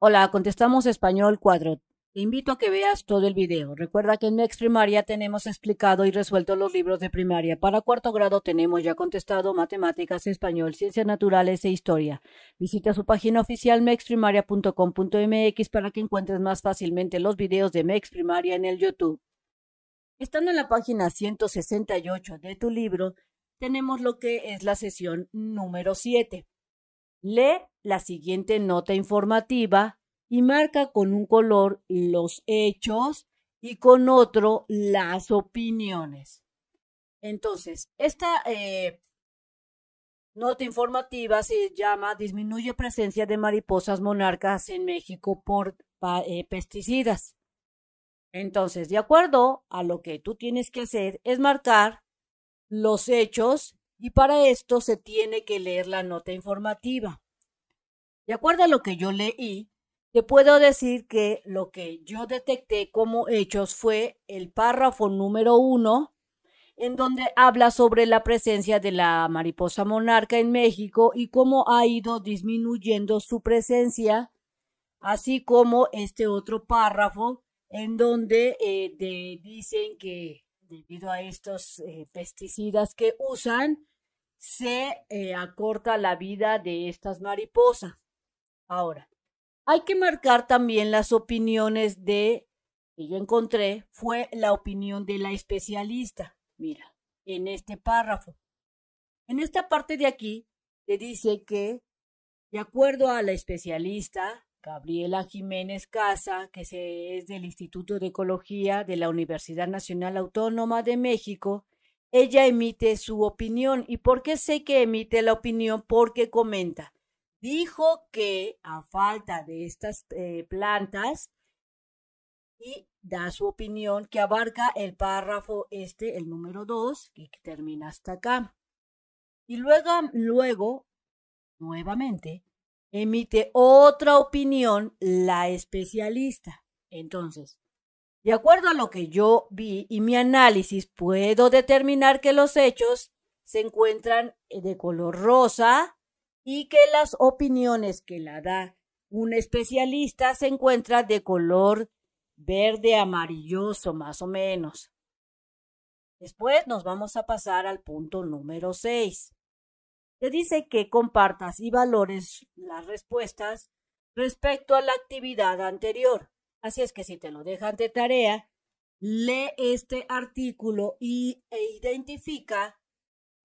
Hola, contestamos español cuadro. Te invito a que veas todo el video. Recuerda que en Next Primaria tenemos explicado y resuelto los libros de primaria. Para cuarto grado tenemos ya contestado matemáticas, español, ciencias naturales e historia. Visita su página oficial mexprimaria.com.mx para que encuentres más fácilmente los videos de Mex Primaria en el YouTube. Estando en la página 168 de tu libro, tenemos lo que es la sesión número 7. Lee la siguiente nota informativa y marca con un color los hechos y con otro las opiniones. Entonces, esta eh, nota informativa se llama Disminuye presencia de mariposas monarcas en México por eh, pesticidas. Entonces, de acuerdo a lo que tú tienes que hacer es marcar los hechos y para esto se tiene que leer la nota informativa. De acuerdo a lo que yo leí, te puedo decir que lo que yo detecté como hechos fue el párrafo número uno, en donde habla sobre la presencia de la mariposa monarca en México y cómo ha ido disminuyendo su presencia, así como este otro párrafo en donde eh, dicen que debido a estos eh, pesticidas que usan, se eh, acorta la vida de estas mariposas. Ahora, hay que marcar también las opiniones de, que yo encontré, fue la opinión de la especialista. Mira, en este párrafo. En esta parte de aquí, te dice que, de acuerdo a la especialista, Gabriela Jiménez Casa, que es del Instituto de Ecología de la Universidad Nacional Autónoma de México, ella emite su opinión. ¿Y por qué sé que emite la opinión? Porque comenta. Dijo que a falta de estas eh, plantas, y da su opinión que abarca el párrafo este, el número 2, que termina hasta acá. Y luego, luego, nuevamente, emite otra opinión la especialista. Entonces, de acuerdo a lo que yo vi y mi análisis, puedo determinar que los hechos se encuentran eh, de color rosa y que las opiniones que la da un especialista se encuentran de color verde amarilloso, más o menos. Después nos vamos a pasar al punto número 6. Te dice que compartas y valores las respuestas respecto a la actividad anterior. Así es que si te lo dejan de tarea, lee este artículo y, e identifica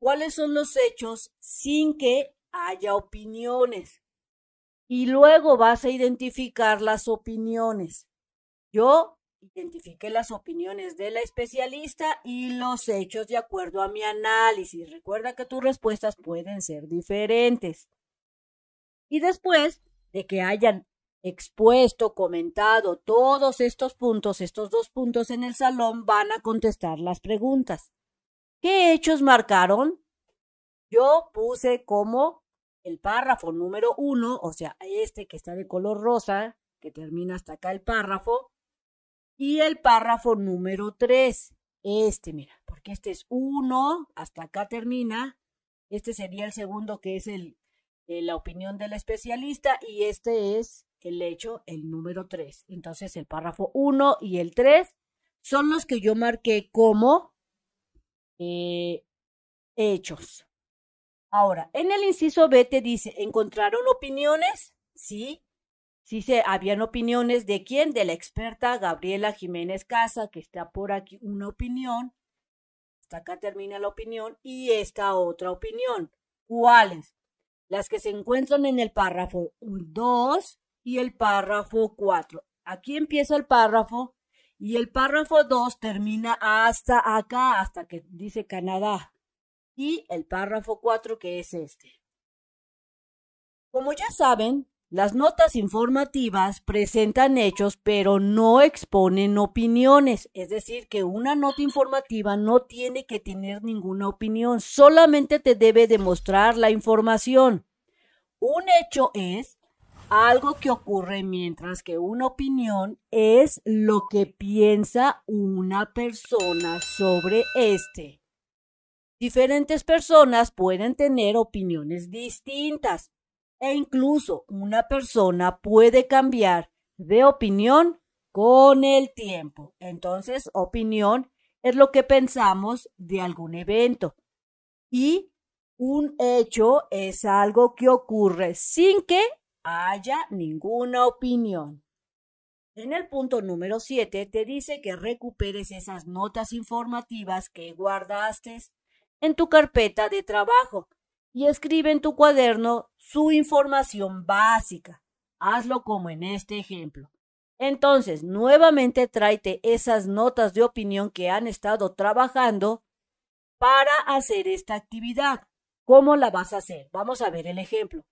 cuáles son los hechos sin que haya opiniones. Y luego vas a identificar las opiniones. Yo Identifique las opiniones de la especialista y los hechos de acuerdo a mi análisis. Recuerda que tus respuestas pueden ser diferentes. Y después de que hayan expuesto, comentado todos estos puntos, estos dos puntos en el salón, van a contestar las preguntas. ¿Qué hechos marcaron? Yo puse como el párrafo número uno, o sea, este que está de color rosa, que termina hasta acá el párrafo, y el párrafo número 3, este, mira, porque este es uno, hasta acá termina. Este sería el segundo, que es el, eh, la opinión del especialista, y este es el hecho, el número 3. Entonces, el párrafo 1 y el 3 son los que yo marqué como eh, hechos. Ahora, en el inciso B te dice, ¿encontraron opiniones? Sí. Si se habían opiniones de quién, de la experta Gabriela Jiménez Casa, que está por aquí una opinión, hasta acá termina la opinión, y esta otra opinión. ¿Cuáles? Las que se encuentran en el párrafo 2 y el párrafo 4. Aquí empieza el párrafo y el párrafo 2 termina hasta acá, hasta que dice Canadá. Y el párrafo 4 que es este. Como ya saben, las notas informativas presentan hechos pero no exponen opiniones, es decir, que una nota informativa no tiene que tener ninguna opinión, solamente te debe demostrar la información. Un hecho es algo que ocurre mientras que una opinión es lo que piensa una persona sobre este. Diferentes personas pueden tener opiniones distintas, e incluso una persona puede cambiar de opinión con el tiempo. Entonces, opinión es lo que pensamos de algún evento. Y un hecho es algo que ocurre sin que haya ninguna opinión. En el punto número 7 te dice que recuperes esas notas informativas que guardaste en tu carpeta de trabajo y escribe en tu cuaderno su información básica. Hazlo como en este ejemplo. Entonces, nuevamente tráete esas notas de opinión que han estado trabajando para hacer esta actividad. ¿Cómo la vas a hacer? Vamos a ver el ejemplo.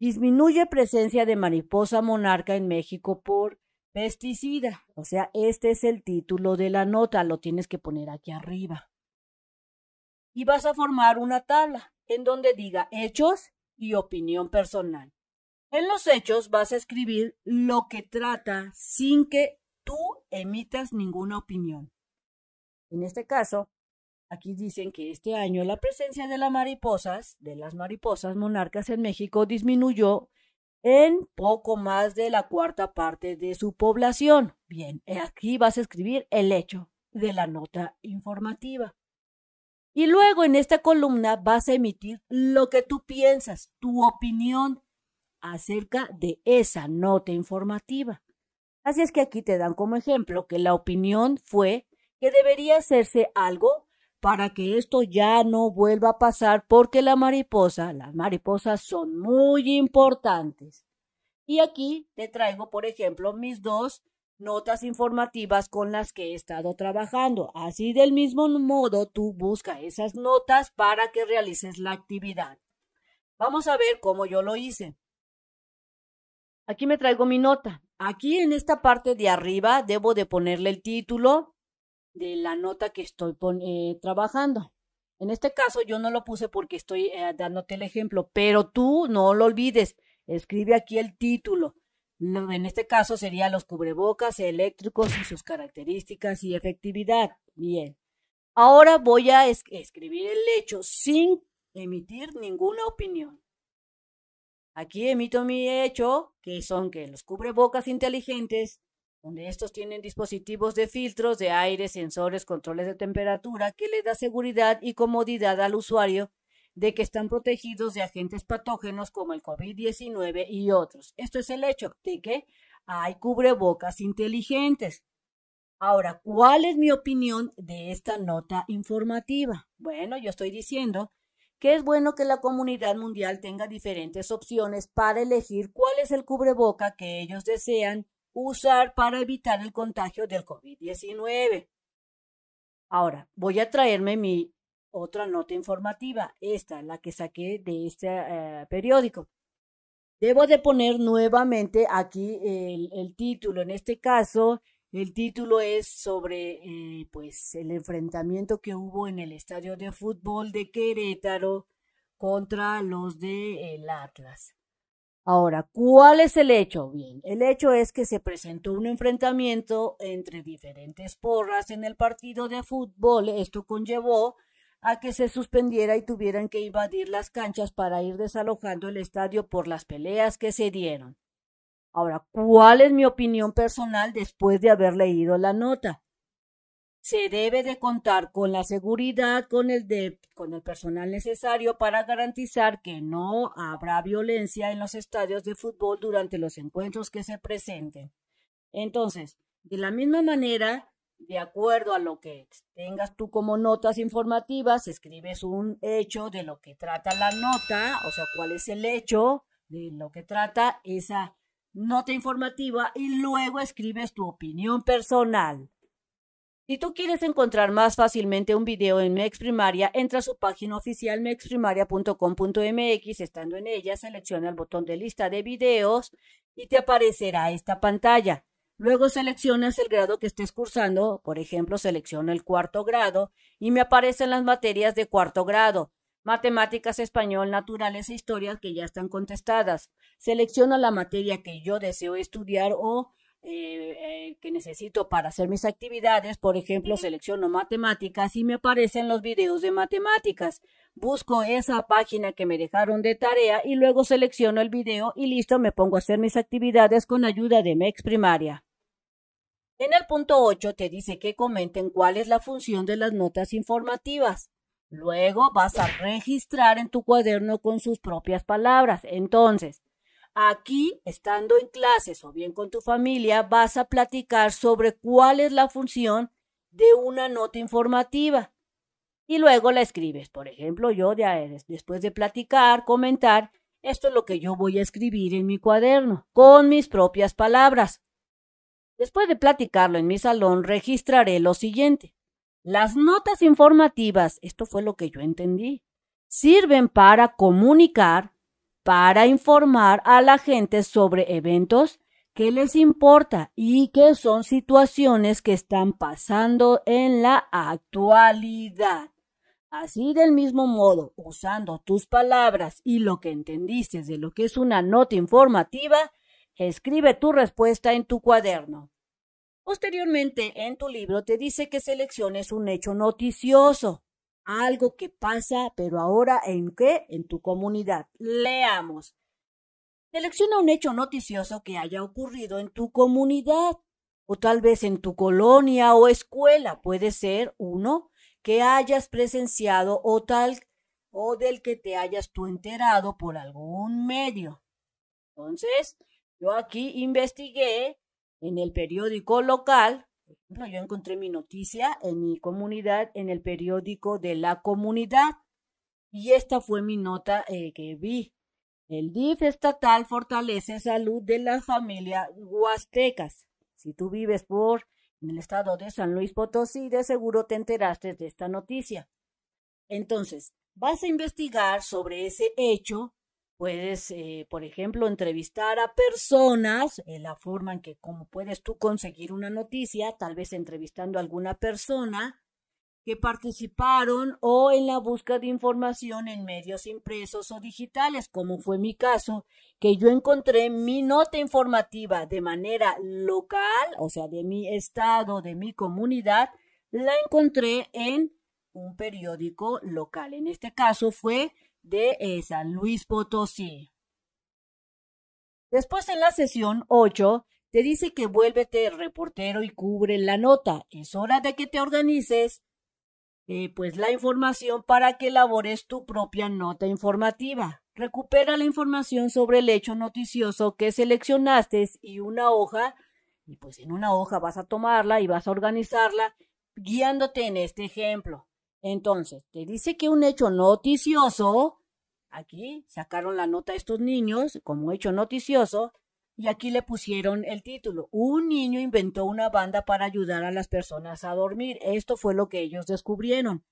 Disminuye presencia de mariposa monarca en México por pesticida. O sea, este es el título de la nota, lo tienes que poner aquí arriba. Y vas a formar una tabla en donde diga hechos y opinión personal. En los hechos vas a escribir lo que trata sin que tú emitas ninguna opinión. En este caso, aquí dicen que este año la presencia de las mariposas, de las mariposas monarcas en México disminuyó en poco más de la cuarta parte de su población. Bien, aquí vas a escribir el hecho de la nota informativa. Y luego en esta columna vas a emitir lo que tú piensas, tu opinión acerca de esa nota informativa. Así es que aquí te dan como ejemplo que la opinión fue que debería hacerse algo para que esto ya no vuelva a pasar porque la mariposa, las mariposas son muy importantes. Y aquí te traigo, por ejemplo, mis dos notas informativas con las que he estado trabajando. Así del mismo modo, tú busca esas notas para que realices la actividad. Vamos a ver cómo yo lo hice. Aquí me traigo mi nota. Aquí en esta parte de arriba debo de ponerle el título de la nota que estoy eh, trabajando. En este caso yo no lo puse porque estoy eh, dándote el ejemplo, pero tú no lo olvides. Escribe aquí el título en este caso serían los cubrebocas eléctricos y sus características y efectividad. Bien. Ahora voy a escribir el hecho sin emitir ninguna opinión. Aquí emito mi hecho, que son que los cubrebocas inteligentes, donde estos tienen dispositivos de filtros de aire, sensores, controles de temperatura, que le da seguridad y comodidad al usuario de que están protegidos de agentes patógenos como el COVID-19 y otros. Esto es el hecho de que hay cubrebocas inteligentes. Ahora, ¿cuál es mi opinión de esta nota informativa? Bueno, yo estoy diciendo que es bueno que la comunidad mundial tenga diferentes opciones para elegir cuál es el cubreboca que ellos desean usar para evitar el contagio del COVID-19. Ahora, voy a traerme mi otra nota informativa, esta, la que saqué de este eh, periódico. Debo de poner nuevamente aquí el, título. En este caso, el título es sobre eh, pues el enfrentamiento que hubo en el estadio de fútbol de Querétaro contra los de el Atlas. Ahora, ¿cuál es el hecho? Bien, el hecho es que se presentó un enfrentamiento entre diferentes porras en el partido de fútbol. Esto conllevó a que se suspendiera y tuvieran que invadir las canchas para ir desalojando el estadio por las peleas que se dieron. Ahora, ¿cuál es mi opinión personal después de haber leído la nota? Se debe de contar con la seguridad, con el, con el personal necesario para garantizar que no habrá violencia en los estadios de fútbol durante los encuentros que se presenten. Entonces, de la misma manera, de acuerdo a lo que tengas tú como notas informativas, escribes un hecho de lo que trata la nota, o sea, cuál es el hecho de lo que trata esa nota informativa y luego escribes tu opinión personal. Si tú quieres encontrar más fácilmente un video en Mex Primaria, entra a su página oficial mexprimaria.com.mx, estando en ella, selecciona el botón de lista de videos y te aparecerá esta pantalla. Luego seleccionas el grado que estés cursando, por ejemplo, selecciono el cuarto grado y me aparecen las materias de cuarto grado, matemáticas, español, naturales e historias que ya están contestadas. Selecciono la materia que yo deseo estudiar o eh, eh, que necesito para hacer mis actividades. Por ejemplo, selecciono matemáticas y me aparecen los videos de matemáticas. Busco esa página que me dejaron de tarea y luego selecciono el video y listo, me pongo a hacer mis actividades con ayuda de Mex Primaria. En el punto 8 te dice que comenten cuál es la función de las notas informativas. Luego vas a registrar en tu cuaderno con sus propias palabras. Entonces, aquí, estando en clases o bien con tu familia, vas a platicar sobre cuál es la función de una nota informativa. Y luego la escribes. Por ejemplo, yo de, después de platicar, comentar, esto es lo que yo voy a escribir en mi cuaderno, con mis propias palabras. Después de platicarlo en mi salón, registraré lo siguiente. Las notas informativas, esto fue lo que yo entendí, sirven para comunicar, para informar a la gente sobre eventos que les importa y que son situaciones que están pasando en la actualidad. Así del mismo modo, usando tus palabras y lo que entendiste de lo que es una nota informativa, Escribe tu respuesta en tu cuaderno. Posteriormente, en tu libro te dice que selecciones un hecho noticioso, algo que pasa, pero ahora en qué? En tu comunidad. Leamos. Selecciona un hecho noticioso que haya ocurrido en tu comunidad o tal vez en tu colonia o escuela. Puede ser uno que hayas presenciado o tal o del que te hayas tú enterado por algún medio. Entonces, yo aquí investigué en el periódico local, yo encontré mi noticia en mi comunidad, en el periódico de la comunidad, y esta fue mi nota eh, que vi. El DIF estatal fortalece salud de la familia huastecas. Si tú vives por en el estado de San Luis Potosí, de seguro te enteraste de esta noticia. Entonces, vas a investigar sobre ese hecho Puedes, eh, por ejemplo, entrevistar a personas, en eh, la forma en que como puedes tú conseguir una noticia, tal vez entrevistando a alguna persona que participaron o en la búsqueda de información en medios impresos o digitales, como fue mi caso, que yo encontré mi nota informativa de manera local, o sea, de mi estado, de mi comunidad, la encontré en un periódico local. En este caso fue de eh, San Luis Potosí. Después en la sesión 8 te dice que vuélvete reportero y cubre la nota. Es hora de que te organices eh, pues la información para que elabores tu propia nota informativa. Recupera la información sobre el hecho noticioso que seleccionaste y una hoja, y pues en una hoja vas a tomarla y vas a organizarla guiándote en este ejemplo. Entonces, te dice que un hecho noticioso Aquí sacaron la nota a estos niños como hecho noticioso y aquí le pusieron el título. Un niño inventó una banda para ayudar a las personas a dormir. Esto fue lo que ellos descubrieron.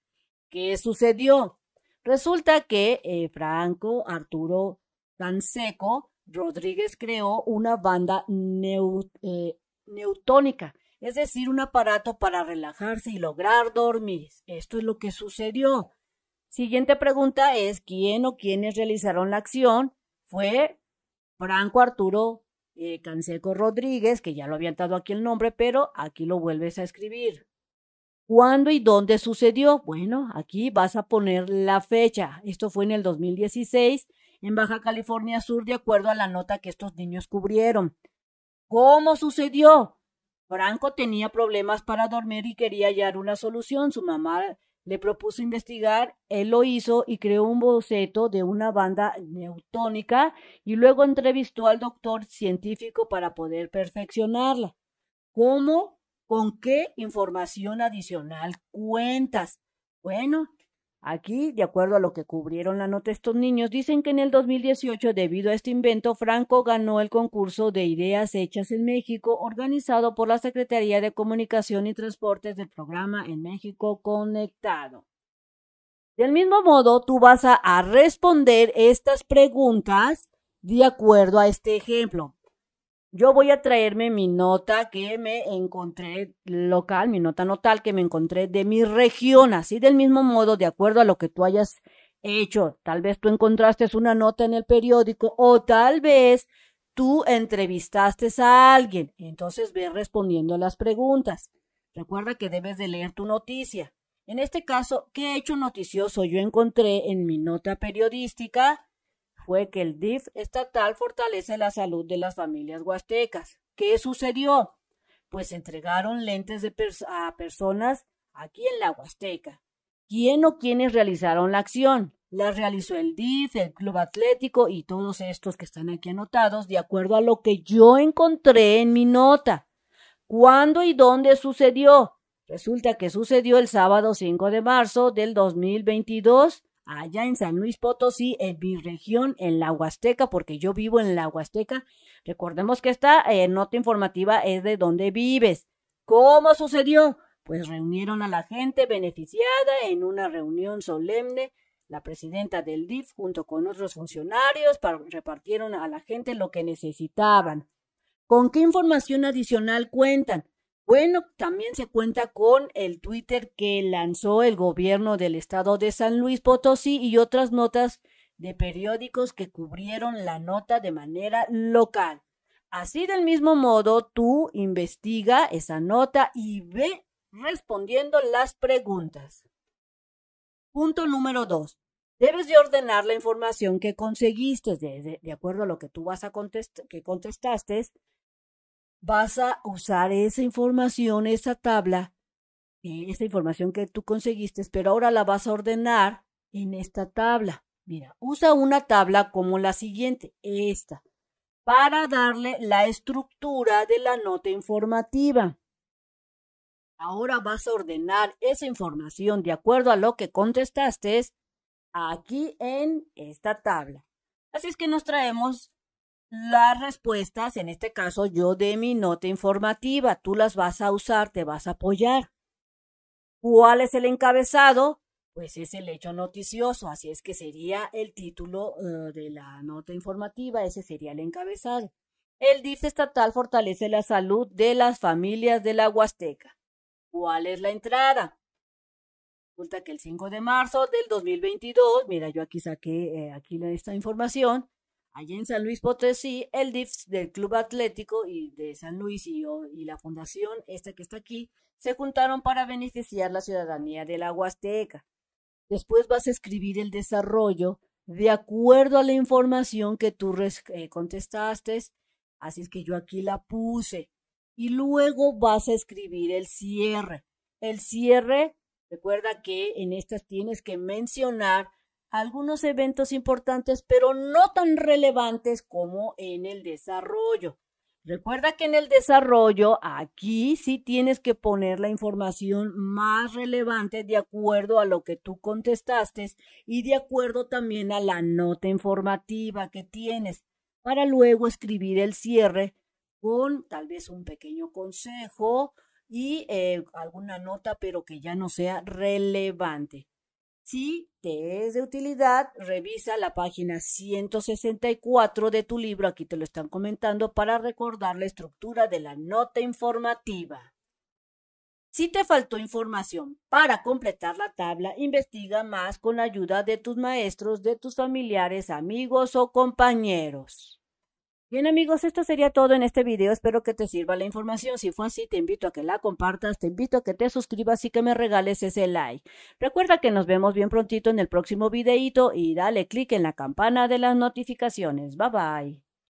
¿Qué sucedió? Resulta que eh, Franco Arturo Canseco Rodríguez creó una banda eh, neutónica, es decir, un aparato para relajarse y lograr dormir. Esto es lo que sucedió. Siguiente pregunta es, ¿quién o quiénes realizaron la acción? Fue Franco Arturo eh, Canseco Rodríguez, que ya lo habían dado aquí el nombre, pero aquí lo vuelves a escribir. ¿Cuándo y dónde sucedió? Bueno, aquí vas a poner la fecha. Esto fue en el 2016 en Baja California Sur, de acuerdo a la nota que estos niños cubrieron. ¿Cómo sucedió? Franco tenía problemas para dormir y quería hallar una solución. Su mamá le propuso investigar, él lo hizo y creó un boceto de una banda neutónica y luego entrevistó al doctor científico para poder perfeccionarla. ¿Cómo? ¿Con qué información adicional cuentas? Bueno, Aquí, de acuerdo a lo que cubrieron la nota estos niños, dicen que en el 2018, debido a este invento, Franco ganó el concurso de ideas hechas en México organizado por la Secretaría de Comunicación y Transportes del programa En México Conectado. Del mismo modo, tú vas a, a responder estas preguntas de acuerdo a este ejemplo. Yo voy a traerme mi nota que me encontré local, mi nota notal que me encontré de mi región, así del mismo modo, de acuerdo a lo que tú hayas hecho. Tal vez tú encontraste una nota en el periódico o tal vez tú entrevistaste a alguien. Entonces ve respondiendo a las preguntas. Recuerda que debes de leer tu noticia. En este caso, ¿qué hecho noticioso yo encontré en mi nota periodística? fue que el DIF estatal fortalece la salud de las familias huastecas. ¿Qué sucedió? Pues entregaron lentes a personas aquí en la Huasteca. ¿Quién o quiénes realizaron la acción? La realizó el DIF, el Club Atlético y todos estos que están aquí anotados de acuerdo a lo que yo encontré en mi nota. ¿Cuándo y dónde sucedió? Resulta que sucedió el sábado 5 de marzo del 2022 allá en San Luis Potosí, en mi región, en la Huasteca, porque yo vivo en la Huasteca. Recordemos que esta eh, nota informativa es de donde vives. ¿Cómo sucedió? Pues reunieron a la gente beneficiada en una reunión solemne. La presidenta del DIF, junto con otros funcionarios, repartieron a la gente lo que necesitaban. ¿Con qué información adicional cuentan? Bueno, también se cuenta con el Twitter que lanzó el gobierno del estado de San Luis Potosí y otras notas de periódicos que cubrieron la nota de manera local. Así del mismo modo, tú investiga esa nota y ve respondiendo las preguntas. Punto número dos. Debes de ordenar la información que conseguiste de, acuerdo a lo que tú vas a contestar, que contestaste vas a usar esa información, esa tabla, eh, esa información que tú conseguiste, pero ahora la vas a ordenar en esta tabla. Mira, usa una tabla como la siguiente, esta, para darle la estructura de la nota informativa. Ahora vas a ordenar esa información de acuerdo a lo que contestaste aquí en esta tabla. Así es que nos traemos las respuestas, en este caso yo de mi nota informativa, tú las vas a usar, te vas a apoyar. ¿Cuál es el encabezado? Pues es el hecho noticioso, así es que sería el título eh, de la nota informativa, ese sería el encabezado. El DIF estatal fortalece la salud de las familias de la Huasteca. ¿Cuál es la entrada? Resulta que el 5 de marzo del 2022, mira, yo aquí saqué eh, aquí esta información, Allí en San Luis Potosí, el DIFS del Club Atlético y de San Luis y, la fundación, esta que está aquí, se juntaron para beneficiar la ciudadanía de la Huasteca. Después vas a escribir el desarrollo de acuerdo a la información que tú eh, contestaste, así es que yo aquí la puse. Y luego vas a escribir el cierre. El cierre, recuerda que en estas tienes que mencionar algunos eventos importantes, pero no tan relevantes como en el desarrollo. Recuerda que en el desarrollo aquí sí tienes que poner la información más relevante de acuerdo a lo que tú contestaste y de acuerdo también a la nota informativa que tienes para luego escribir el cierre con tal vez un pequeño consejo y eh, alguna nota pero que ya no sea relevante. Si te es de utilidad, revisa la página 164 de tu libro, aquí te lo están comentando, para recordar la estructura de la nota informativa. Si te faltó información para completar la tabla, investiga más con la ayuda de tus maestros, de tus familiares, amigos o compañeros. Bien amigos, esto sería todo en este video, espero que te sirva la información, si fue así te invito a que la compartas, te invito a que te suscribas y que me regales ese like. Recuerda que nos vemos bien prontito en el próximo videito y dale click en la campana de las notificaciones. Bye bye.